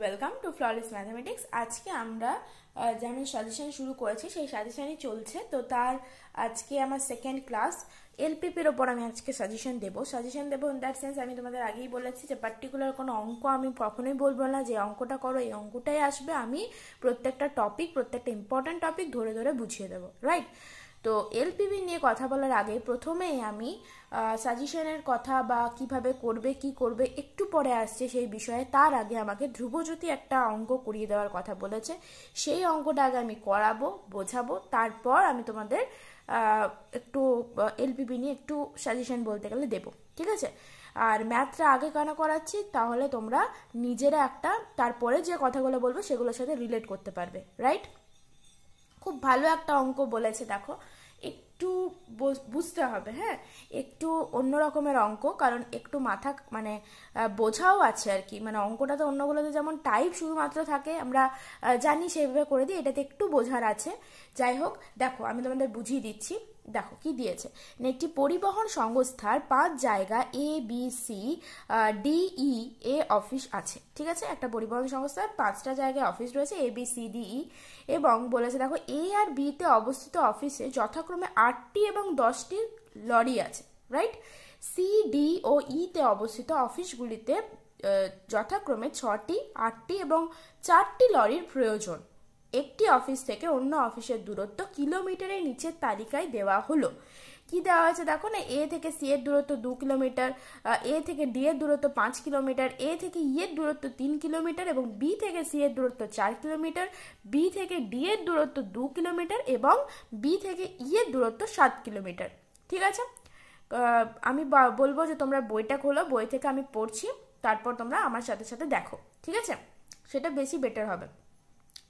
welcome to ফ্লরেস mathematics আজকে আমরা যেমন সাজেশন শুরু করেছি সেই সাজেশনই চলছে তো তার আজকে আমার সেকেন্ড ক্লাস এলপিপির ওপর আমি আজকে সাজেশন দেবো সাজেশন দেবো ইন দ্যাট সেন্স আমি তোমাদের আগেই বলেছি যে পার্টিকুলার কোনো অঙ্ক আমি কখনোই বলবো না যে অঙ্কটা করো এই অঙ্কটাই আসবে আমি প্রত্যেকটা টপিক প্রত্যেকটা ইম্পর্ট্যান্ট টপিক ধরে ধরে বুঝিয়ে দেবো রাইট তো এলপিপি নিয়ে কথা বলার আগে প্রথমেই আমি সাজেশনের কথা বা কিভাবে করবে কি করবে একটু পরে আসছে সেই বিষয়ে তার আগে আমাকে ধ্রুবজ্যোতি একটা অঙ্ক করিয়ে দেওয়ার কথা বলেছে সেই অঙ্কটা আগে আমি করাবো বোঝাবো তারপর আমি তোমাদের একটু এলপিপি নিয়ে একটু সাজেশন বলতে গেলে দেবো ঠিক আছে আর ম্যাথটা আগে কেন করাচ্ছি তাহলে তোমরা নিজেরা একটা তারপরে যে কথাগুলো বলবো সেগুলোর সাথে রিলেট করতে পারবে রাইট খুব ভালো একটা অঙ্ক বলেছে দেখো একটু বুঝতে হবে হ্যাঁ একটু অন্য রকমের অঙ্ক কারণ একটু মাথা মানে বোঝাও আছে আর কি মানে অঙ্কটা তো অন্যগুলোতে যেমন টাইপ শুধুমাত্র থাকে আমরা জানি সেভাবে করে দিই এটাতে একটু বোঝার আছে যাই হোক দেখো আমি তোমাদের বুঝিয়ে দিচ্ছি দেখো কি দিয়েছে একটি পরিবহন সংস্থার পাঁচ জায়গা A B C D E এ অফিস আছে ঠিক আছে একটা পরিবহন সংস্থার পাঁচটা জায়গায় অফিস রয়েছে A B C D E এবং বলেছে দেখো এ আর বিতে অবস্থিত অফিসে যথাক্রমে আটটি এবং দশটি লরি আছে রাইট সি ডি ও ইতে e অবস্থিত অফিসগুলিতে যথাক্রমে ছটি আটটি এবং চারটি লরির প্রয়োজন একটি অফিস থেকে অন্য অফিসের দূরত্ব কিলোমিটারের নিচের তালিকায় দেওয়া হলো কি দেওয়া হয়েছে দেখো না এ থেকে সি এর দূরত্ব দু কিলোমিটার এ থেকে ডি এর দূরত্ব পাঁচ কিলোমিটার এ থেকে ই এর দূরত্ব তিন কিলোমিটার এবং বি থেকে সি এর দূরত্ব চার কিলোমিটার বি থেকে ডি এর দূরত্ব দু কিলোমিটার এবং বি থেকে ই এর দূরত্ব সাত কিলোমিটার ঠিক আছে আমি বলবো যে তোমরা বইটা খোলো বই থেকে আমি পড়ছি তারপর তোমরা আমার সাথে সাথে দেখো ঠিক আছে সেটা বেশি বেটার হবে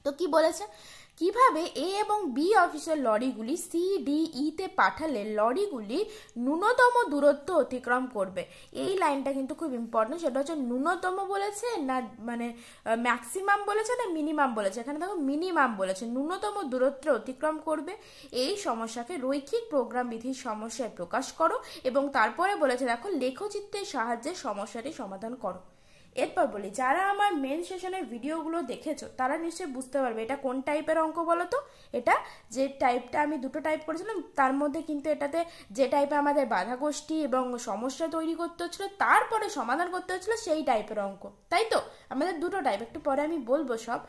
তো কি বলেছে কিভাবে এ এবং বি অফিসের লরিগুলি সি ডি ইতে e পাঠালে লরিগুলি ন্যূনতম দূরত্ব অতিক্রম করবে এই লাইনটা কিন্তু খুব ইম্পর্টেন্ট সেটা হচ্ছে ন্যূনতম বলেছে না মানে ম্যাক্সিমাম বলেছে না মিনিমাম বলেছে এখানে দেখো মিনিমাম বলেছে ন্যূনতম দূরত্ব অতিক্রম করবে এই সমস্যাকে রৈখিক প্রোগ্রাম বিধির সমস্যায় প্রকাশ করো এবং তারপরে বলেছে দেখো লেখচিত্রের সাহায্যে সমস্যাটি সমাধান করো এরপর বলি যারা আমার মেন সেশনের ভিডিওগুলো দেখেছো তারা নিশ্চয়ই বুঝতে পারবে এটা কোন টাইপের অঙ্ক বলো তো এটা যে টাইপটা আমি দুটো টাইপ করেছিলাম তার মধ্যে কিন্তু এটাতে যে টাইপে আমাদের বাধা গোষ্ঠী এবং সমস্যা তৈরি করতে হচ্ছিলো তারপরে সমাধান করতে হচ্ছিলো সেই টাইপের অঙ্ক তাই তো আমাদের দুটো টাইপ একটু পরে আমি বলবো সব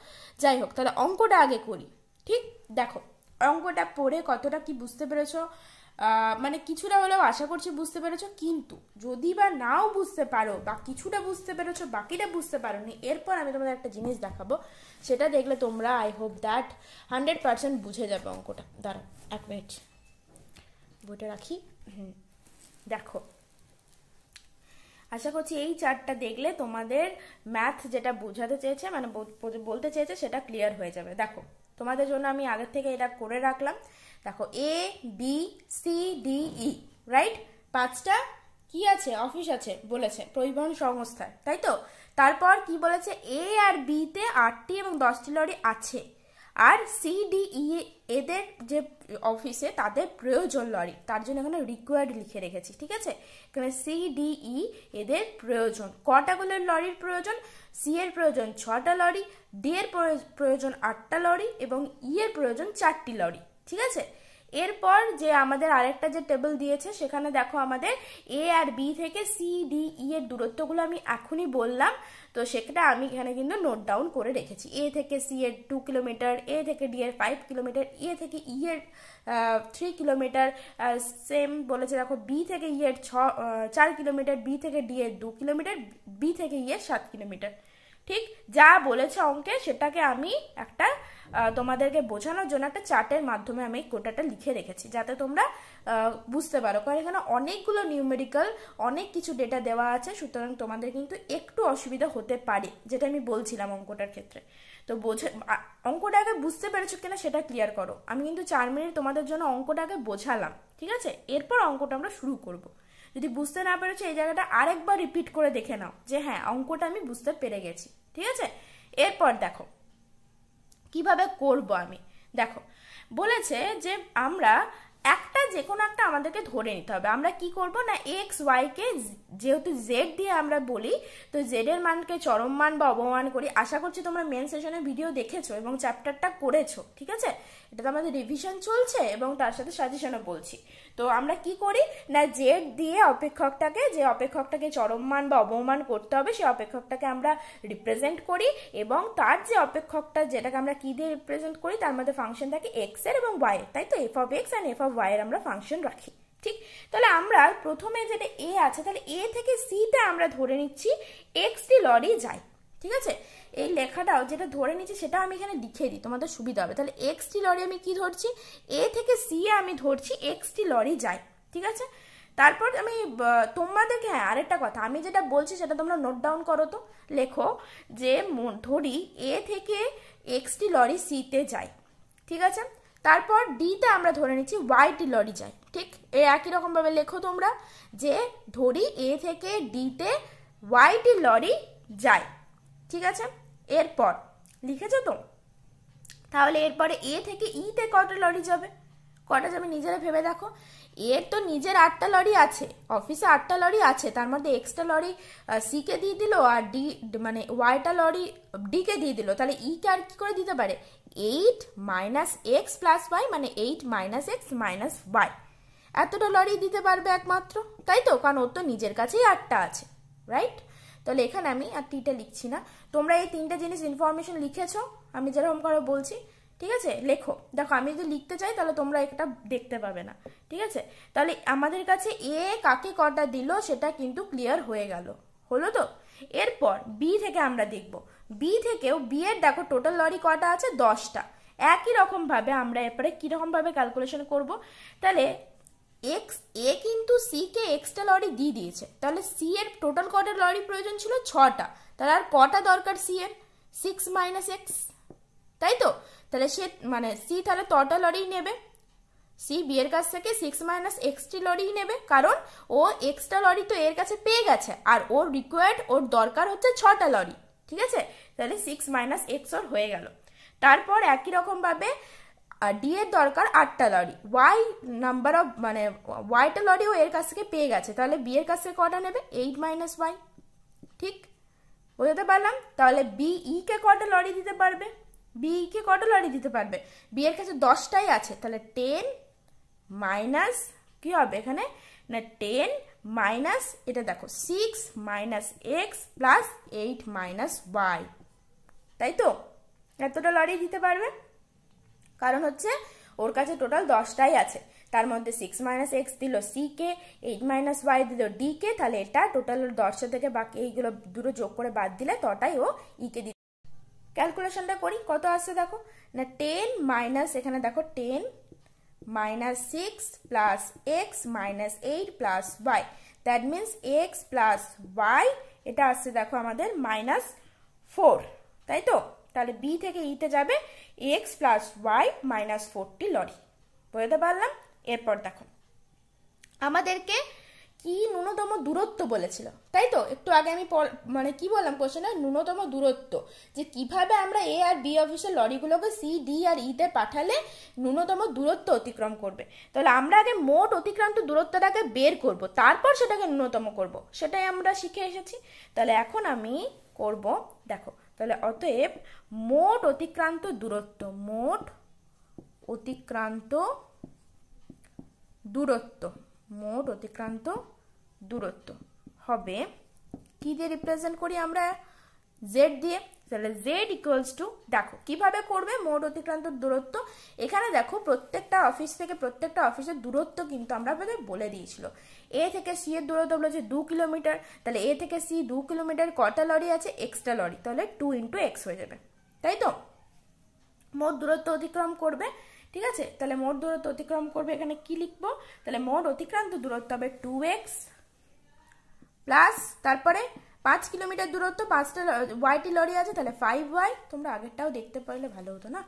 যাই হোক তাহলে অঙ্কটা আগে করি ঠিক দেখো অঙ্কটা পড়ে কতটা কি বুঝতে পেরেছো মানে কিছুটা হলেও আশা করছি বুঝতে পেরেছো কিন্তু যদি বা নাও বুঝতে পারো বা কিছুটা বুঝতে পেরেছো বাকিটা বুঝতে পারো নি এরপর আমি তোমাদের একটা জিনিস দেখাবো সেটা দেখলে তোমরা I hope that hundred percent বুঝে যাবে অঙ্কটা দাঁড়া এক মিনিট বইটা রাখি হুম দেখো আশা করছি এই চারটা দেখলে তোমাদের ম্যাথ যেটা বোঝাতে চেয়েছে মানে বলতে চেয়েছে সেটা ক্লিয়ার হয়ে যাবে দেখো তোমাদের জন্য আমি আগের থেকে এটা করে রাখলাম দেখো A B C D E right পাঁচটা কি আছে অফিস আছে বলেছে পরিবহন সংস্থা তাই তো তারপর কি বলেছে এ আর বিতে আটটি এবং দশটি লরি আছে আর সি ডি ই এদের যে অফিসে তাদের প্রয়োজন লরি তার জন্য এখানে রিকোয়ার্ড লিখে রেখেছি ঠিক আছে এখানে ই e, এদের প্রয়োজন কটাগুলোর লরির প্রয়োজন সি এর প্রয়োজন ছটা লরি ডি এর প্রয়োজন আটটা লরি এবং ই এর প্রয়োজন চারটি লরি ঠিক আছে এরপর যে আমাদের আরেকটা যে টেবিল দিয়েছে সেখানে দেখো আমাদের এ আর বি থেকে সি ডি ই এর দূরত্বগুলো আমি এখনই বললাম তো সেটা আমি এখানে কিন্তু নোট ডাউন করে রেখেছি এ থেকে সি এর টু কিলোমিটার এ থেকে ডি এর ফাইভ কিলোমিটার এ থেকে ই e এর থ্রি কিলোমিটার সেম বলেছে দেখো বি থেকে ই e এর ছ চার কিলোমিটার বি থেকে ডি এর দু কিলোমিটার বি থেকে ই e এর সাত কিলোমিটার ঠিক যা বলেছে অঙ্কে সেটাকে আমি একটা তোমাদেরকে বোঝানোর জন্য একটা চার্টের মাধ্যমে আমি কোটাটা লিখে রেখেছি যাতে তোমরা বুঝতে পারো কারণ এখানে অনেকগুলো নিউমেরিক্যাল অনেক কিছু ডেটা দেওয়া আছে সুতরাং তোমাদের কিন্তু একটু অসুবিধা হতে পারে যেটা আমি বলছিলাম অঙ্কটার ক্ষেত্রে তো বোঝে অঙ্কটা আগে বুঝতে পেরেছো কিনা সেটা ক্লিয়ার করো আমি কিন্তু চার মিনিট তোমাদের জন্য অঙ্কটাকে বোঝালাম ঠিক আছে এরপর অঙ্কটা আমরা শুরু করবো যদি বুঝতে না পেরেছো এই জায়গাটা আরেকবার রিপিট করে দেখে নাও যে হ্যাঁ অঙ্কটা আমি বুঝতে পেরে গেছি ঠিক আছে এরপর দেখো কিভাবে করব আমি দেখো বলেছে যে আমরা যে কোনো একটা আমাদেরকে ধরে নিতে হবে আমরা কি করব না এক্স ওয়াইকে যেহেতু জেড দিয়ে আমরা বলি তো জেডের মানকে চরম মান বা অবমান করি আশা করছি তোমরা মেন সেশনের ভিডিও দেখেছো এবং চ্যাপ্টারটা করেছো ঠিক আছে এটা তো আমাদের রিভিশন চলছে এবং তার সাথে সাজেশনও বলছি তো আমরা কি করি না জেড দিয়ে অপেক্ষকটাকে যে অপেক্ষকটাকে চরম মান বা অবমান করতে হবে সেই অপেক্ষকটাকে আমরা রিপ্রেজেন্ট করি এবং তার যে অপেক্ষকটা যেটাকে আমরা কি দিয়ে রিপ্রেজেন্ট করি তার মধ্যে ফাংশন থাকে এক্স এর এবং ওয়াই এর তাই তো f of x and f of y এর আমরা ফাংশন রাখি ঠিক তাহলে আমরা প্রথমে যেটা এ আছে তাহলে এ থেকে সিটা আমরা ধরে নিচ্ছি এক্সটি লরি যায় ঠিক আছে এই লেখাটাও যেটা ধরে নিচ্ছি সেটা আমি এখানে লিখে দিই তোমাদের সুবিধা হবে তাহলে এক্সটি লরি আমি কি ধরছি এ থেকে সি আমি ধরছি এক্সটি লরি যায় ঠিক আছে তারপর আমি তোমাদেরকে হ্যাঁ আরেকটা কথা আমি যেটা বলছি সেটা তোমরা নোট ডাউন করো তো লেখো যে ধরি এ থেকে এক্সটি লরি সিতে যায় ঠিক আছে তারপর ডিতে আমরা ধরে নিচ্ছি ওয়াইটি লরি যায় ঠিক এ একই রকমভাবে লেখো তোমরা যে ধরি এ থেকে ডিতে ওয়াইটি লরি যায় ঠিক আছে এরপর লিখেছো তো তাহলে এরপরে এ থেকে ইতে e কটা লরি যাবে কটা যাবে নিজেরা ভেবে দেখো এর তো নিজের আটটা লরি আছে অফিসে আটটা লরি আছে তার মধ্যে এক্সট্রা লরি সিকে দিয়ে দিল আর ডি মানে ওয়াইটা লরি ডিকে দিয়ে দিল তাহলে ইকে e আর কি করে দিতে পারে eight minus x plus y মানে eight minus x minus y এতটা লরি দিতে পারবে একমাত্র তাই তো কারণ ওর তো নিজের কাছেই আটটা আছে রাইট তাহলে এখানে আমি আর টিটা লিখছি না তোমরা এই তিনটা জিনিস ইনফরমেশন লিখেছো আমি যেরকম করে বলছি ঠিক আছে লেখো দেখো আমি যদি লিখতে চাই তাহলে তোমরা এটা দেখতে পাবে না ঠিক আছে তাহলে আমাদের কাছে এ কাকে কটা দিল সেটা কিন্তু ক্লিয়ার হয়ে গেল হলো তো এরপর বি থেকে আমরা দেখব বি থেকেও বি এর দেখো টোটাল লরি কটা আছে দশটা একই রকমভাবে আমরা এরপরে কীরকমভাবে ক্যালকুলেশন করব তাহলে এক্স এ কিন্তু সি কে এক্সটা লরি দিয়ে দিয়েছে তাহলে সি এর টোটাল কটা লরি প্রয়োজন ছিল ছটা তাহলে আর কটা দরকার সি এর সিক্স মাইনাস এক্স তাই তো তাহলে সে মানে সি তাহলে তটা লরিই নেবে সি বি এর কাছ থেকে সিক্স মাইনাস এক্সটি লরিই নেবে কারণ ও এক্সট্রা লরি তো এর কাছে পেয়ে গেছে আর ওর রিকোয়ার্ড ওর দরকার হচ্ছে ছটা লরি ঠিক আছে তাহলে সিক্স মাইনাস এক্স ওর হয়ে গেল তারপর একই রকমভাবে ডি এর দরকার আটটা লরি ওয়াই নাম্বার অফ মানে ওয়াইটা লরি ও এর কাছ থেকে পেয়ে গেছে তাহলে বি এর কাছ থেকে কটা নেবে এইট মাইনাস ওয়াই ঠিক বোঝাতে পারলাম তাহলে বি ই e কে কটা লরি দিতে পারবে বিকে কত লরি দিতে পারবে বি এর কাছে দশটাই আছে তাহলে টেন মাইনাস কি হবে এখানে না টেন মাইনাস এটা দেখো six minus x plus eight minus y তাই তো এতটা লরি দিতে পারবে কারণ হচ্ছে ওর কাছে টোটাল দশটাই আছে তার মধ্যে সিক্স মাইনাস এক্স দিল সি কে এইট মাইনাস ওয়াই দিল ডি কে তাহলে এটা টোটাল দশটা থেকে বাকি এইগুলো দুটো যোগ করে বাদ দিলে তটাই ও ইকে ক্যালকুলেশনটা করি কত আসছে দেখো না টেন মাইনাস এখানে দেখো ten minus six plus x minus eight plus y that means x plus y এটা আসছে দেখো আমাদের মাইনাস ফোর তাই তো তাহলে বি থেকে ইতে e যাবে x plus y minus forty lorry বুঝতে পারলাম এরপর দেখো আমাদেরকে কি ন্যূনতম দূরত্ব বলেছিল তাই তো একটু আগে আমি মানে কি বললাম কোশ্চেনে ন্যূনতম দূরত্ব যে কিভাবে আমরা এ আর বি অফিসের লরিগুলোকে সি ডি আর ইতে e পাঠালে ন্যূনতম দূরত্ব অতিক্রম করবে তাহলে আমরা আগে মোট অতিক্রান্ত দূরত্বটাকে বের করব তারপর সেটাকে ন্যূনতম করব সেটাই আমরা শিখে এসেছি তাহলে এখন আমি করব দেখো তাহলে অতএব মোট অতিক্রান্ত দূরত্ব মোট অতিক্রান্ত দূরত্ব মোট অতিক্রান্ত দূরত্ব হবে কি দিয়ে রিপ্রেজেন্ট করি আমরা জেড দিয়ে তাহলে জেড ইকুয়ালস টু দেখো কিভাবে করবে মোট অতিক্রান্ত দূরত্ব এখানে দেখো প্রত্যেকটা অফিস থেকে প্রত্যেকটা অফিসের দূরত্ব কিন্তু আমরা আপনাদের বলে দিয়েছিল এ থেকে সি এর দূরত্ব বলেছে দু কিলোমিটার তাহলে এ থেকে সি দু কিলোমিটার কটা লরি আছে এক্সট্রা লরি তাহলে টু ইন্টু এক্স হয়ে যাবে তাই তো মোট দূরত্ব অতিক্রম করবে ঠিক আছে তাহলে মোট দূরত্ব অতিক্রম করবে এখানে কি লিখবো তাহলে মোট অতিক্রান্ত দূরত্ব হবে টু এক্স প্লাস তারপরে পাঁচ কিলোমিটার দূরত্ব পাঁচটা ওয়াইটি লরি আছে তাহলে ফাইভ ওয়াই তোমরা আগেরটাও দেখতে পারলে ভালো হতো না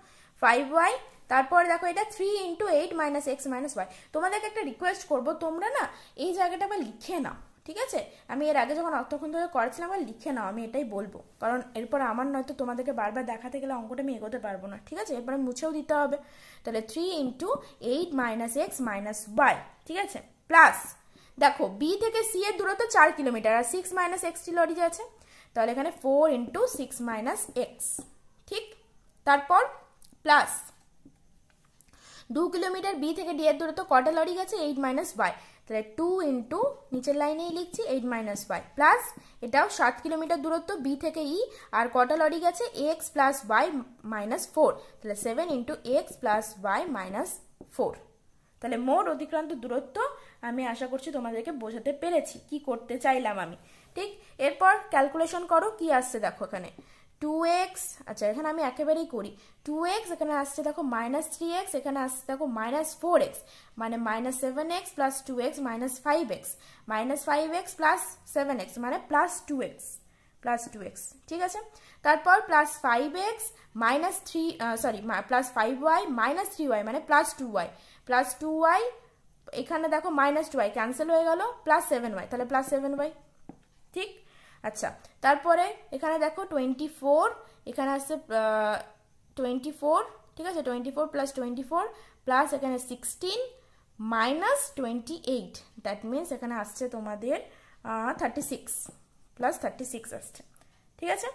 ফাইভ ওয়াই তারপরে দেখো এটা three into eight minus x minus y তোমাদেরকে একটা রিকোয়েস্ট করবো তোমরা না এই জায়গাটা আবার লিখে নাও ঠিক আছে আমি এর আগে যখন অতক্ষণ ধরে করেছিলাম আবার লিখে নাও আমি এটাই বলবো কারণ এরপর আমার নয়তো তোমাদেরকে বারবার দেখাতে গেলে অঙ্কটা আমি এগোতে পারবো না ঠিক আছে এরপরে মুছেও দিতে হবে তাহলে three into eight minus x minus y ঠিক আছে প্লাস দেখো বি থেকে সি এর দূরত্ব চার কিলোমিটার আর সিক্স মাইনাস এক্স লরি আছে তাহলে এখানে four into six minus x ঠিক তারপর প্লাস দু কিলোমিটার বি থেকে ডি এর দূরত্ব কটা লরি গেছে এইট মাইনাস ওয়াই তাহলে টু ইন্টু নিচের লাইনেই লিখছি এইট মাইনাস ওয়াই প্লাস এটাও সাত কিলোমিটার দূরত্ব বি থেকে ই e, আর কটা লরি গেছে x plus y minus four তাহলে seven into x plus y minus four তাহলে মোট অতিক্রান্ত দূরত্ব আমি আশা করছি তোমাদেরকে বোঝাতে পেরেছি কি করতে চাইলাম আমি ঠিক এরপর ক্যালকুলেশন করো কি আসছে দেখো এখানে টু এক্স আচ্ছা এখানে আমি একেবারেই করি টু এক্স এখানে আসছে দেখো মাইনাস থ্রি এক্স এখানে আসছে দেখো মাইনাস ফোর এক্স মানে minus seven x plus two x minus five x minus five x plus seven x মানে plus two x plus two x ঠিক আছে তারপর plus five x minus three sorry plus five y minus three y মানে plus two y plus two y এখানে দেখো minus two y cancel হয়ে গেল plus seven y তাহলে plus seven y ঠিক আচ্ছা তারপরে এখানে দেখো টোয়েন্টি ফোর এখানে আসছে টোয়েন্টি ফোর ঠিক আছে twenty four plus twenty four plus এখানে sixteen minus twenty eight that means এখানে আসছে তোমাদের thirty six plus thirty six আসছে ঠিক আছে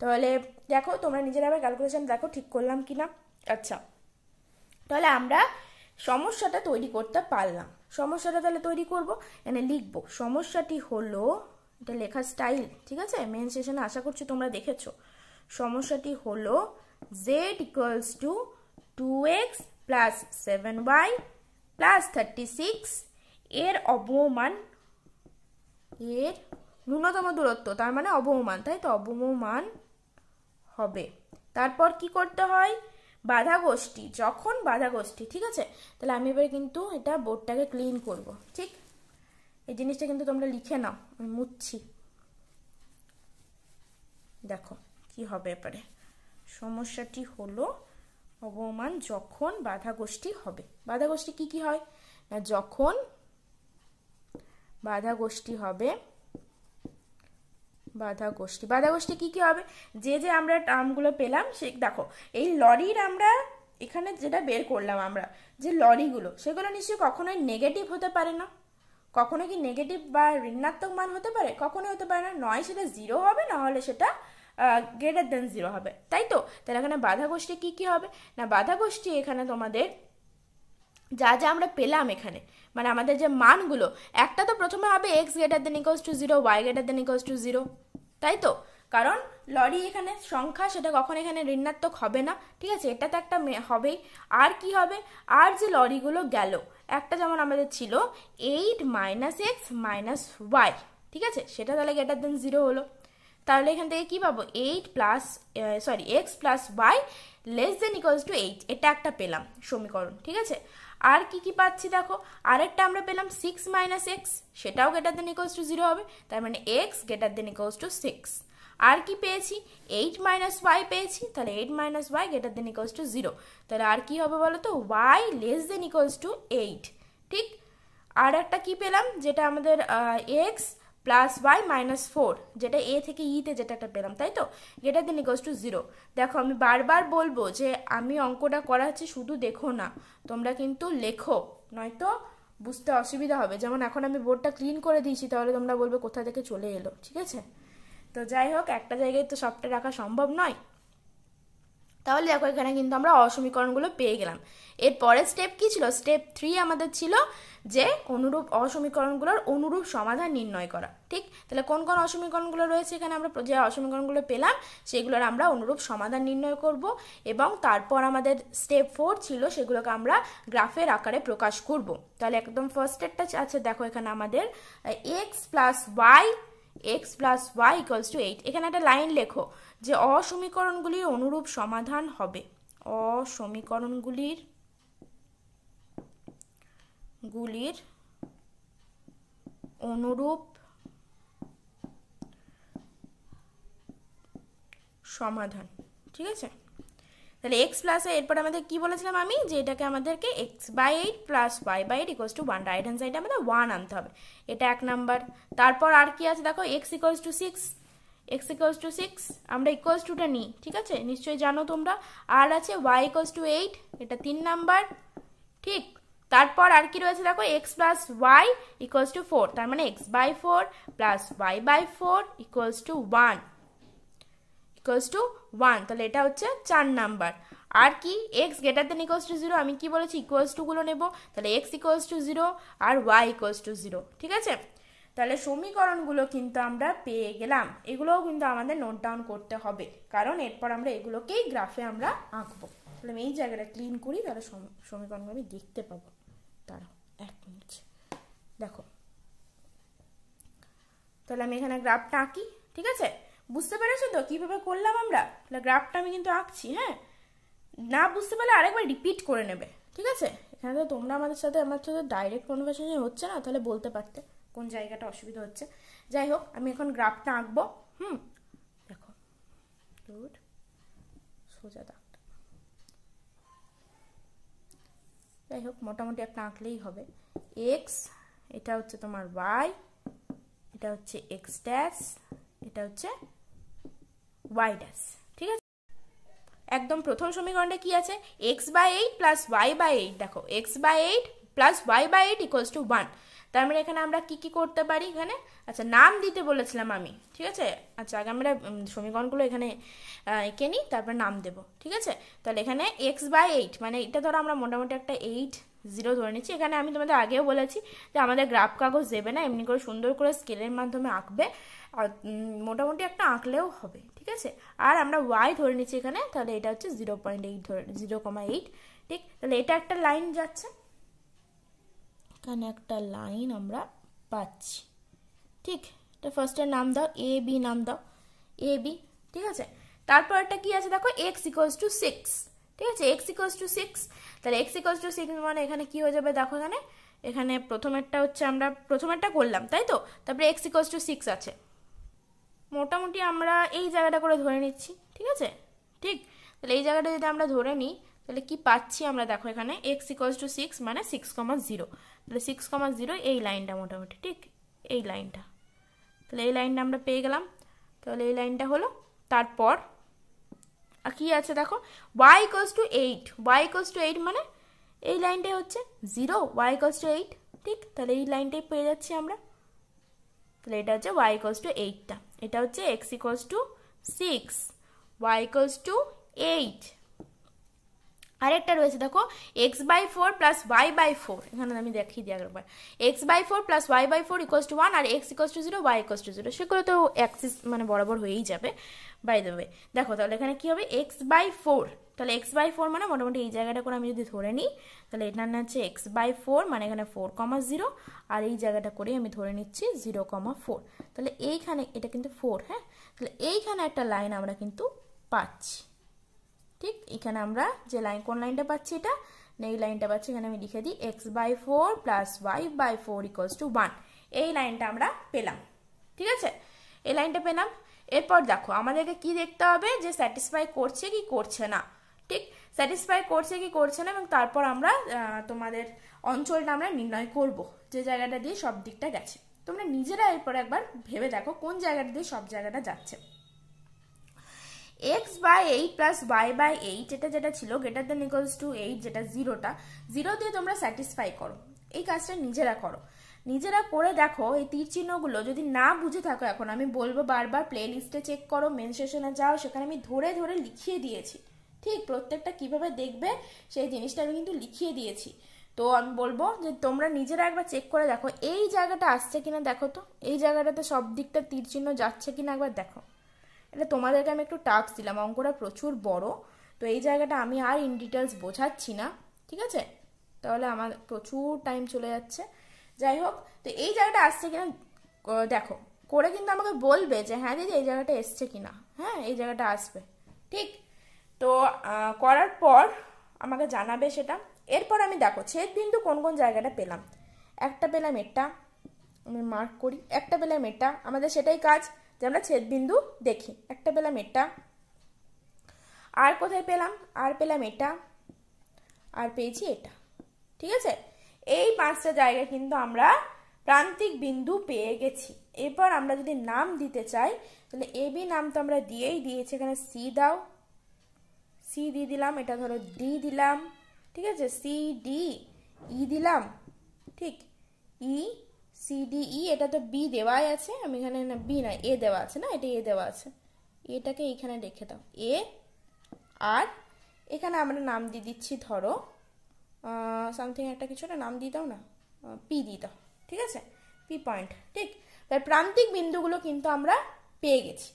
তাহলে দেখো তোমরা নিজেরা আবার ক্যালকুলেশন দেখো ঠিক করলাম কি না আচ্ছা তাহলে আমরা সমস্যাটা তৈরি করতে পারলাম সমস্যাটা তাহলে তৈরি করব এনে লিখবো সমস্যাটি হলো এটা লেখা স্টাইল ঠিক আছে মেন সেশনে আশা করছি তোমরা দেখেছো সমস্যাটি হলো z equals to two x plus seven y plus thirty six এর অবমান এর ন্যূনতম দূরত্ব তার মানে অবমান তাই তো অবমান হবে তারপর কি করতে হয় বাধা গোষ্ঠী যখন বাধা গোষ্ঠী ঠিক আছে তাহলে আমি এবারে কিন্তু এটা বোর্ডটাকে ক্লিন করব ঠিক এই জিনিসটা কিন্তু তোমরা লিখে নাও আমি মুচ্ছি দেখো কি হবে এবারে সমস্যাটি হলো অবমান যখন বাধা গোষ্ঠী হবে বাধা গোষ্ঠী কি কি হয় না যখন বাধা গোষ্ঠী হবে গোষ্ঠী বাধা গোষ্ঠী কি কি হবে যে যে আমরা টার্মগুলো পেলাম সে দেখো এই লরির আমরা এখানে যেটা বের করলাম আমরা যে লরিগুলো সেগুলো নিশ্চয়ই কখনোই নেগেটিভ হতে পারে না কখনো কি নেগেটিভ বা ঋণাত্মক মান হতে পারে কখনোই হতে পারে না নয় সেটা জিরো হবে না হলে সেটা গ্রেটার দেন জিরো হবে তাই তো তাহলে এখানে গোষ্ঠী কী কী হবে না গোষ্ঠী এখানে তোমাদের যা যা আমরা পেলাম এখানে মানে আমাদের যে মানগুলো একটা তো প্রথমে হবে x greater than equals to zero y greater than equals to zero তাই তো কারণ লরি এখানে সংখ্যা সেটা কখন এখানে ঋণাত্মক হবে না ঠিক আছে এটা তো একটা হবেই আর কি হবে আর যে লরিগুলো গেল একটা যেমন আমাদের ছিল eight minus x minus y ঠিক আছে সেটা তাহলে গেটার দেন জিরো হলো তাহলে এখান থেকে কি পাবো eight plus sorry x plus y less than equals to eight এটা একটা পেলাম সমীকরণ ঠিক আছে আর কি কি পাচ্ছি দেখো আরেকটা আমরা পেলাম সিক্স মাইনাস এক্স সেটাও greater than equals to zero হবে তার মানে x greater than equals to six আর কি পেয়েছি এইট মাইনাস ওয়াই পেয়েছি তাহলে eight minus y greater than equals to zero তাহলে আর কি হবে বলো তো y less than equals to eight ঠিক আর একটা কি পেলাম যেটা আমাদের x plus y minus four যেটা এ থেকে ইতে e যেটা একটা পেলাম তাই তো greater than equals to zero দেখো আমি বারবার বলবো যে আমি অঙ্কটা করাচ্ছি শুধু দেখো না তোমরা কিন্তু লেখো নয়তো বুঝতে অসুবিধা হবে যেমন এখন আমি বোর্ডটা ক্লিন করে দিয়েছি তাহলে তোমরা বলবে কোথা থেকে চলে এলো ঠিক আছে তো যাই হোক একটা জায়গায় তো সবটা রাখা সম্ভব নয় তাহলে দেখো এখানে কিন্তু আমরা অসমীকরণগুলো পেয়ে গেলাম এর পরের স্টেপ কি ছিল স্টেপ থ্রি আমাদের ছিল যে অনুরূপ অসমীকরণগুলোর অনুরূপ সমাধান নির্ণয় করা ঠিক তাহলে কোন কোন অসমীকরণগুলো রয়েছে এখানে আমরা যে অসমীকরণগুলো পেলাম সেগুলোর আমরা অনুরূপ সমাধান নির্ণয় করব এবং তারপর আমাদের স্টেপ ফোর ছিল সেগুলোকে আমরা গ্রাফের আকারে প্রকাশ করব তাহলে একদম ফার্স্ট স্টেপটা আছে দেখো এখানে আমাদের x plus y x plus y equals to eight এখানে একটা লাইন লেখো যে অসমীকরণগুলির অনুরূপ সমাধান হবে অসমীকরণগুলির গুলির অনুরূপ সমাধান ঠিক আছে তাহলে এক্স প্লাসে এরপর আমাদের কি বলেছিলাম আমি যে এটাকে আমাদেরকে x by eight plus y by eight equal to one right hand সাইডে আমাদের ওয়ান আনতে হবে এটা এক নাম্বার তারপর আর কি আছে দেখো x equal to six x equals to six আমরা ইকোয়াস টুটা নিই ঠিক আছে নিশ্চয়ই জানো তোমরা আর আছে ওয়াই ইকোয়াস টু এইট এটা তিন নাম্বার ঠিক তারপর আর কি রয়েছে দেখো x plus y equals to four তার মানে x by four plus y by four equals to one equals to one তাহলে এটা হচ্ছে চার নাম্বার আর কি x greater than equals to zero আমি কি বলেছি ইকোয়াস টুগুলো নেব তাহলে এক্স ইকোয়াস টু জিরো আর ওয়াই ইকোয়াস টু জিরো ঠিক আছে তাহলে সমীকরণগুলো কিন্তু আমরা পেয়ে গেলাম এগুলোও কিন্তু আমাদের নোট ডাউন করতে হবে কারণ এরপর আমরা এগুলোকেই গ্রাফে আমরা আঁকবো তাহলে আমি এই জায়গাটা ক্লিন করি তাহলে সমীকরণগুলো আমি দেখতে পাবো তারা এক মিনিট দেখো তাহলে আমি এখানে গ্রাফটা আঁকি ঠিক আছে বুঝতে পেরেছো তো কীভাবে করলাম আমরা তাহলে গ্রাফটা আমি কিন্তু আঁকছি হ্যাঁ না বুঝতে পারলে আরেকবার রিপিট করে নেবে ঠিক আছে এখানে তো তোমরা আমাদের সাথে আমার সাথে ডাইরেক্ট কনভার্সেশন হচ্ছে না তাহলে বলতে পারতে কোন জায়গাটা অসুবিধা হচ্ছে যাই হোক আমি এখন গ্রাফটা আঁকবো হুম দেখো দুধ সোজা দাগটা যাই হোক মোটামুটি একটা আঁকলেই হবে এক্স এটা হচ্ছে তোমার ওয়াই এটা হচ্ছে এক্স ড্যাশ এটা হচ্ছে ওয়াই ড্যাশ ঠিক আছে একদম প্রথম সমীকরণটা কি আছে x by eight plus y by eight দেখো x by eight plus y by eight equals to one তার মানে এখানে আমরা কি কি করতে পারি এখানে আচ্ছা নাম দিতে বলেছিলাম আমি ঠিক আছে আচ্ছা আগে আমরা সমীকরণগুলো এখানে এঁকে নিই তারপর নাম দেব ঠিক আছে তাহলে এখানে এক্স বাই এইট মানে এটা ধরো আমরা মোটামুটি একটা এইট জিরো ধরে নিচ্ছি এখানে আমি তোমাদের আগেও বলেছি যে আমাদের গ্রাফ কাগজ দেবে না এমনি করে সুন্দর করে স্কেলের মাধ্যমে আঁকবে আর মোটামুটি একটা আঁকলেও হবে ঠিক আছে আর আমরা ওয়াই ধরে নিচ্ছি এখানে তাহলে এটা হচ্ছে জিরো পয়েন্ট এইট ধরে জিরো কমা এইট ঠিক তাহলে এটা একটা লাইন যাচ্ছে এখানে একটা লাইন আমরা পাচ্ছি ঠিক এটা ফার্স্টের নাম দাও এ বি নাম দাও এ বি ঠিক আছে তারপর একটা কি আছে দেখো এক্স ইকোয়ালস টু সিক্স ঠিক আছে এক্স ইকোয়ালস টু সিক্স তাহলে এক্স ইকোয়ালস টু সিক্স মানে এখানে কি হয়ে যাবে দেখো এখানে এখানে প্রথমেরটা হচ্ছে আমরা প্রথমেরটা করলাম তাই তো তারপরে এক্স ইকোয়ালস টু সিক্স আছে মোটামুটি আমরা এই জায়গাটা করে ধরে নিচ্ছি ঠিক আছে ঠিক তাহলে এই জায়গাটা যদি আমরা ধরে নিই তাহলে কি পাচ্ছি আমরা দেখো এখানে এক্স ইকোয়াল টু সিক্স মানে সিক্স কমা জিরো তাহলে সিক্স কমা জিরো এই লাইনটা মোটামুটি ঠিক এই লাইনটা তাহলে এই লাইনটা আমরা পেয়ে গেলাম তাহলে এই লাইনটা হলো তারপর কি আছে দেখো y equal to eight y equal to eight মানে এই লাইনটাই হচ্ছে zero y equal to eight ঠিক তাহলে এই লাইনটাই পেয়ে যাচ্ছি আমরা তাহলে এটা হচ্ছে ওয়াই ইকোয়াল টু এইটটা এটা হচ্ছে x equal to six y equal to eight আরেকটা রয়েছে দেখো x by four plus y by four এখানে আমি দেখি দিই একবার x by four plus y by four equals to one আর x equals to zero y equals to zero সেগুলো তো অ্যাক্সিস মানে বরাবর হয়েই যাবে বাই দেবে দেখো তাহলে এখানে কী হবে এক্স বাই ফোর তাহলে এক্স বাই ফোর মানে মোটামুটি এই জায়গাটা করে আমি যদি ধরে নিই তাহলে এটার নাম হচ্ছে এক্স বাই ফোর মানে এখানে ফোর কমা জিরো আর এই জায়গাটা করেই আমি ধরে নিচ্ছি জিরো কমা ফোর তাহলে এইখানে এটা কিন্তু ফোর হ্যাঁ তাহলে এইখানে একটা লাইন আমরা কিন্তু পাচ্ছি ঠিক এখানে আমরা যে লাইন কোন লাইনটা পাচ্ছি এটা এই লাইনটা পাচ্ছি এখানে আমি লিখে দিই x by four plus y by four equals to one এই লাইনটা আমরা পেলাম ঠিক আছে এই লাইনটা পেলাম এরপর দেখো আমাদেরকে কি দেখতে হবে যে স্যাটিসফাই করছে কি করছে না ঠিক স্যাটিসফাই করছে কি করছে না এবং তারপর আমরা তোমাদের অঞ্চলটা আমরা নির্ণয় করব যে জায়গাটা দিয়ে সব দিকটা গেছে তোমরা নিজেরা এরপর একবার ভেবে দেখো কোন জায়গাটা দিয়ে সব জায়গাটা যাচ্ছে x by eight plus y by eight এটা যেটা ছিল greater than equals to eight যেটা জিরোটা জিরো দিয়ে তোমরা স্যাটিসফাই করো এই কাজটা নিজেরা করো নিজেরা করে দেখো এই তীর চিহ্নগুলো যদি না বুঝে থাকো এখন আমি বলবো বারবার প্লে লিস্টে চেক করো মেন সেশনে যাও সেখানে আমি ধরে ধরে লিখিয়ে দিয়েছি ঠিক প্রত্যেকটা কিভাবে দেখবে সেই জিনিসটা আমি কিন্তু লিখিয়ে দিয়েছি তো আমি বলবো যে তোমরা নিজেরা একবার চেক করে দেখো এই জায়গাটা আসছে কিনা দেখো তো এই জায়গাটাতে সব দিকটা তীর চিহ্ন যাচ্ছে কিনা একবার দেখো এটা তোমাদেরকে আমি একটু টাক্স দিলাম অঙ্কটা প্রচুর বড় তো এই জায়গাটা আমি আর ইন ডিটেলস বোঝাচ্ছি না ঠিক আছে তাহলে আমার প্রচুর টাইম চলে যাচ্ছে যাই হোক তো এই জায়গাটা আসছে কিনা দেখো করে কিন্তু আমাকে বলবে যে হ্যাঁ দিদি এই জায়গাটা এসছে কিনা হ্যাঁ এই জায়গাটা আসবে ঠিক তো করার পর আমাকে জানাবে সেটা এরপর আমি দেখো ছেদ বিন্দু কোন কোন জায়গাটা পেলাম একটা পেলাম এটা আমি মার্ক করি একটা পেলাম এটা আমাদের সেটাই কাজ যে আমরা ছেদবিন্দু দেখি একটা পেলাম এটা আর কোথায় পেলাম আর পেলাম এটা আর পেয়েছি এটা ঠিক আছে এই পাঁচটা জায়গায় কিন্তু আমরা প্রান্তিক বিন্দু পেয়ে গেছি এরপর আমরা যদি নাম দিতে চাই তাহলে এ বি নাম তো আমরা দিয়েই দিয়েছি এখানে সি দাও সি দি দিলাম এটা ধরো ডি দিলাম ঠিক আছে সি ডি ই দিলাম ঠিক E e, C D E এটা তো বি দেওয়াই আছে আমি এখানে না বি না এ দেওয়া আছে না এটা এ দেওয়া আছে এটাকে এইখানে রেখে দাও এ আর এখানে আমরা নাম দিয়ে দিচ্ছি ধরো সামথিং একটা কিছু নাম দিয়ে দাও না পি দিয়ে দাও ঠিক আছে পি পয়েন্ট ঠিক তার প্রান্তিক বিন্দুগুলো কিন্তু আমরা পেয়ে গেছি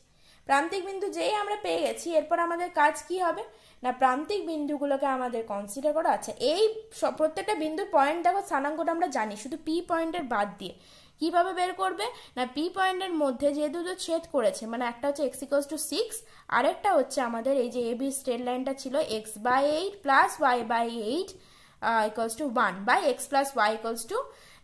প্রান্তিক বিন্দু যেই আমরা পেয়ে গেছি এরপর আমাদের কাজ কি হবে না প্রান্তিক বিন্দুগুলোকে আমাদের কনসিডার করা আছে এই প্রত্যেকটা বিন্দুর পয়েন্ট দেখো স্থানাঙ্কটা আমরা জানি শুধু পি পয়েন্টের বাদ দিয়ে কিভাবে বের করবে না পি পয়েন্টের মধ্যে যে দুটো ছেদ করেছে মানে একটা হচ্ছে এক্স ইকোয়াস টু সিক্স আরেকটা হচ্ছে আমাদের এই যে এবি স্ট্রেট লাইনটা ছিল x by eight plus y by eight equals to one by x plus y equals to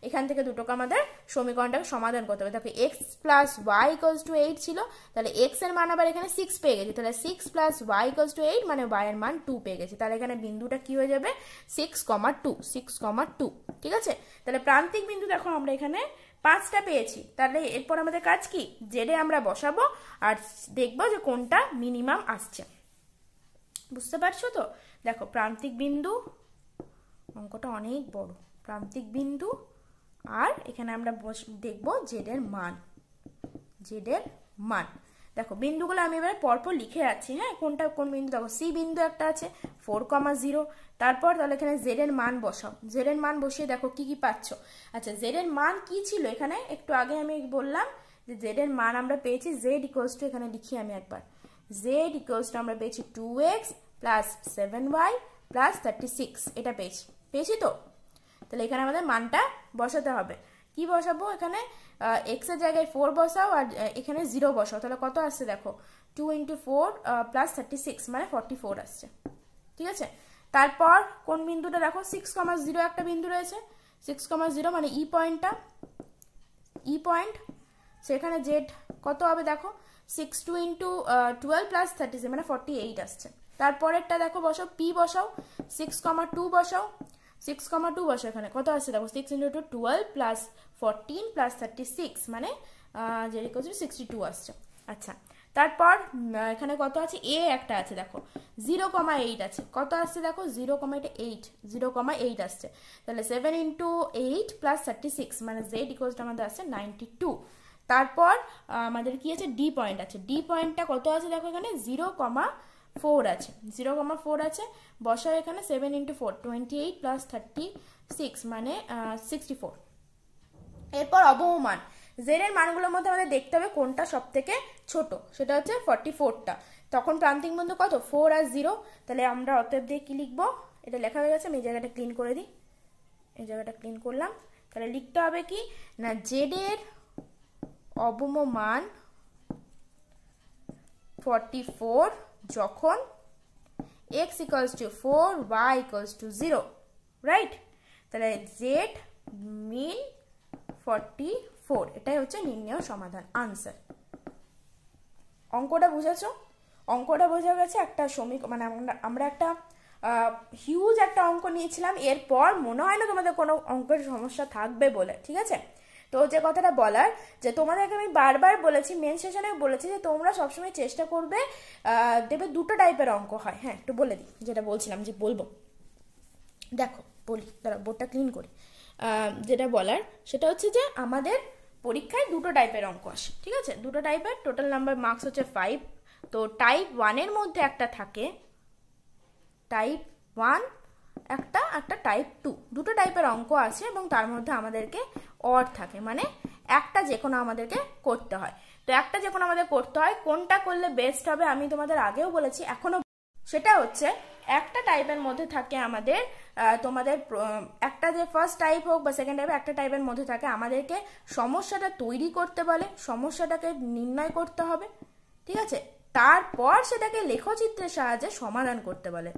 এখান থেকে দুটোকে আমাদের সমীকরণটাকে সমাধান করতে হবে দেখো x plus y equals to eight ছিল তাহলে এক্স এর মান আবার এখানে সিক্স পেয়ে গেছি তাহলে six plus y equals to eight মানে ওয়াই এর মান টু পেয়ে গেছি তাহলে এখানে বিন্দুটা কি হয়ে যাবে six comma two six comma two ঠিক আছে তাহলে প্রান্তিক বিন্দু দেখো আমরা এখানে পাঁচটা পেয়েছি তাহলে এরপর আমাদের কাজ কি জেডে আমরা বসাবো আর দেখবো যে কোনটা মিনিমাম আসছে বুঝতে পারছো তো দেখো প্রান্তিক বিন্দু অঙ্কটা অনেক বড় প্রান্তিক বিন্দু আর এখানে আমরা দেখবো জেডের মান জেডের মান দেখো বিন্দুগুলো আমি এবার পরপর লিখে আছি হ্যাঁ কোনটা কোন বিন্দু দেখো সি বিন্দু একটা আছে ফোর কমা জিরো তারপর তাহলে এখানে জেডের মান বসাও জেডের মান বসিয়ে দেখো কি কি পাচ্ছ আচ্ছা জেডের মান কি ছিল এখানে একটু আগে আমি বললাম যে জেডের মান আমরা পেয়েছি জেড ইকোয়াস টু এখানে লিখি আমি একবার জেড ইকোয়াস টু আমরা পেয়েছি two x plus seven y plus thirty six এটা পেয়েছি পেয়েছি তো তাহলে এখানে আমাদের মানটা বসাতে হবে কি বসাবো এখানে এক্সের জায়গায় ফোর বসাও আর এখানে জিরো বসাও তাহলে কত আসছে দেখো two into four plus thirty six মানে ফর্টি ফোর আসছে ঠিক আছে তারপর কোন বিন্দুটা দেখো সিক্স কমা জিরো একটা বিন্দু রয়েছে সিক্স কমা জিরো মানে ই পয়েন্টটা ই পয়েন্ট সেখানে জেড কত হবে দেখো six two into twelve plus thirty six মানে ফর্টি এইট আসছে তারপরেরটা দেখো বসাও পি বসাও সিক্স কমা টু বসাও সিক্স কমা টু বসে এখানে কত আসছে দেখো six into two twelve plus fourteen plus thirty six মানে যে করছে সিক্সটি টু আসছে আচ্ছা তারপর এখানে কত আছে এ একটা আছে দেখো জিরো কমা এইট আছে কত আসছে দেখো জিরো কমা এটা এইট জিরো কমা এইট আসছে তাহলে seven into eight plus thirty six মানে জেড ইকোজটা আমাদের আসছে নাইনটি টু তারপর আমাদের কি আছে ডি পয়েন্ট আছে ডি পয়েন্টটা কত আছে দেখো এখানে জিরো কমা ফোর আছে জিরো কমা ফোর আছে বসাও এখানে seven into four twenty eight plus thirty six মানে সিক্সটি ফোর এরপর অবহমান জেডের মানগুলোর মধ্যে আমাদের দেখতে হবে কোনটা সব থেকে ছোট সেটা হচ্ছে ফর্টি ফোরটা তখন প্রান্তিক বন্ধু কত ফোর আর জিরো তাহলে আমরা অতএব দিয়ে কী লিখবো এটা লেখা হয়ে গেছে আমি এই জায়গাটা ক্লিন করে দিই এই জায়গাটা ক্লিন করলাম তাহলে লিখতে হবে কি না জেডের অবম মান ফর্টি ফোর যখন x equals to four y equals to zero right তাহলে জেড মিন ফর্টি ফোর এটাই হচ্ছে নির্ণয় সমাধান আনসার অঙ্কটা বুঝেছ অঙ্কটা বোঝা গেছে একটা শ্রমিক মানে আমরা একটা হিউজ একটা অঙ্ক নিয়েছিলাম এরপর মনে হয় না তোমাদের কোনো অঙ্কের সমস্যা থাকবে বলে ঠিক আছে তো যে কথাটা বলার যে তোমাদেরকে আমি বারবার বলেছি মেন সেশনে বলেছি যে তোমরা সবসময় চেষ্টা করবে দেবে দুটো টাইপের অঙ্ক হয় হ্যাঁ একটু বলে দিই যেটা বলছিলাম যে বলবো দেখো বলি তারা বোর্ডটা ক্লিন করি যেটা বলার সেটা হচ্ছে যে আমাদের পরীক্ষায় দুটো টাইপের অঙ্ক আসে ঠিক আছে দুটো টাইপের টোটাল নাম্বার মার্কস হচ্ছে ফাইভ তো টাইপ ওয়ানের মধ্যে একটা থাকে টাইপ ওয়ান একটা একটা টাইপ টু দুটো টাইপের অঙ্ক আছে এবং তার মধ্যে আমাদেরকে অর থাকে মানে একটা যে কোনো আমাদেরকে করতে হয় তো একটা যে কোনো আমাদের করতে হয় কোনটা করলে বেস্ট হবে আমি তোমাদের আগেও বলেছি এখনও সেটা হচ্ছে একটা টাইপের মধ্যে থাকে আমাদের তোমাদের একটা যে ফার্স্ট টাইপ হোক বা সেকেন্ড টাইপ একটা টাইপের মধ্যে থাকে আমাদেরকে সমস্যাটা তৈরি করতে বলে সমস্যাটাকে নির্ণয় করতে হবে ঠিক আছে তারপর সেটাকে লেখচিত্রের সাহায্যে সমাধান করতে বলে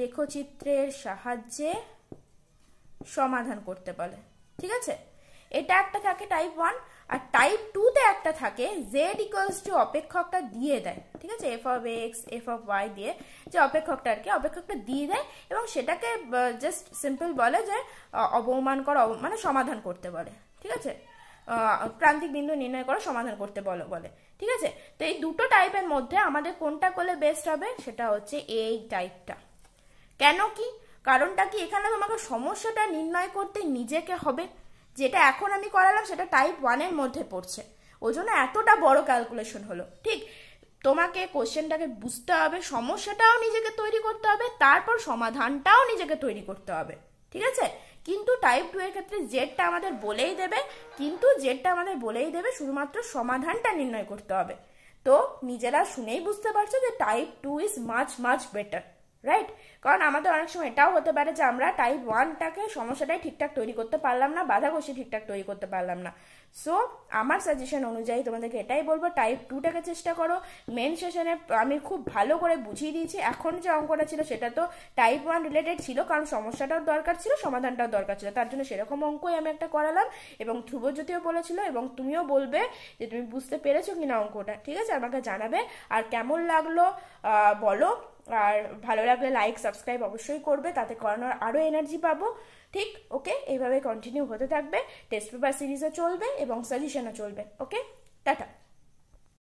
লেখচিত্রের সাহায্যে সমাধান করতে বলে ঠিক আছে এটা একটা থাকে টাইপ ওয়ান আর টাইপ টুতে একটা থাকে জেড ইকুয়ালস টু অপেক্ষকটা দিয়ে দেয় ঠিক আছে f of x f of y দিয়ে যে অপেক্ষকটা আর কি অপেক্ষকটা দিয়ে দেয় এবং সেটাকে জাস্ট সিম্পল বলে যে অবমান করা মানে সমাধান করতে বলে ঠিক আছে প্রান্তিক বিন্দু নির্ণয় করা সমাধান করতে বলো বলে ঠিক আছে তো এই দুটো টাইপের মধ্যে আমাদের কোনটা করলে বেস্ট হবে সেটা হচ্ছে এই টাইপটা কেন কি কারণটা কি এখানে তোমাকে সমস্যাটা নির্ণয় করতে নিজেকে হবে যেটা এখন আমি করালাম সেটা টাইপ ওয়ানের মধ্যে পড়ছে ওই জন্য এতটা বড় ক্যালকুলেশন হলো ঠিক তোমাকে কোশ্চেনটাকে বুঝতে হবে সমস্যাটাও নিজেকে তৈরি করতে হবে তারপর সমাধানটাও নিজেকে তৈরি করতে হবে ঠিক আছে কিন্তু টাইপ টু এর ক্ষেত্রে জেডটা আমাদের বলেই দেবে কিন্তু জেডটা আমাদের বলেই দেবে শুধুমাত্র সমাধানটা নির্ণয় করতে হবে তো নিজেরা শুনেই বুঝতে পারছো যে type two is much much better right কারণ আমাদের অনেক সময় এটাও হতে পারে যে আমরা টাইপ ওয়ানটাকে সমস্যাটাই ঠিকঠাক তৈরি করতে পারলাম না কষি ঠিকঠাক তৈরি করতে পারলাম না সো আমার সাজেশন অনুযায়ী তোমাদেরকে এটাই বলবো টাইপ টুটাকে চেষ্টা করো মেন সেশনে আমি খুব ভালো করে বুঝিয়ে দিয়েছি এখন যে অঙ্কটা ছিল সেটা তো টাইপ ওয়ান রিলেটেড ছিল কারণ সমস্যাটাও দরকার ছিল সমাধানটাও দরকার ছিল তার জন্য সেরকম অঙ্কই আমি একটা করালাম এবং ধ্রুবজ্যোতিও বলেছিল এবং তুমিও বলবে যে তুমি বুঝতে পেরেছো কিনা অঙ্কটা ঠিক আছে আমাকে জানাবে আর কেমন লাগলো বলো আর ভালো লাগলে লাইক সাবস্ক্রাইব অবশ্যই করবে তাতে করানোর আরও এনার্জি পাবো ঠিক ওকে এইভাবে কন্টিনিউ হতে থাকবে টেস্ট পেপার সিরিজও চলবে এবং সাজেশনও চলবে ওকে টাটা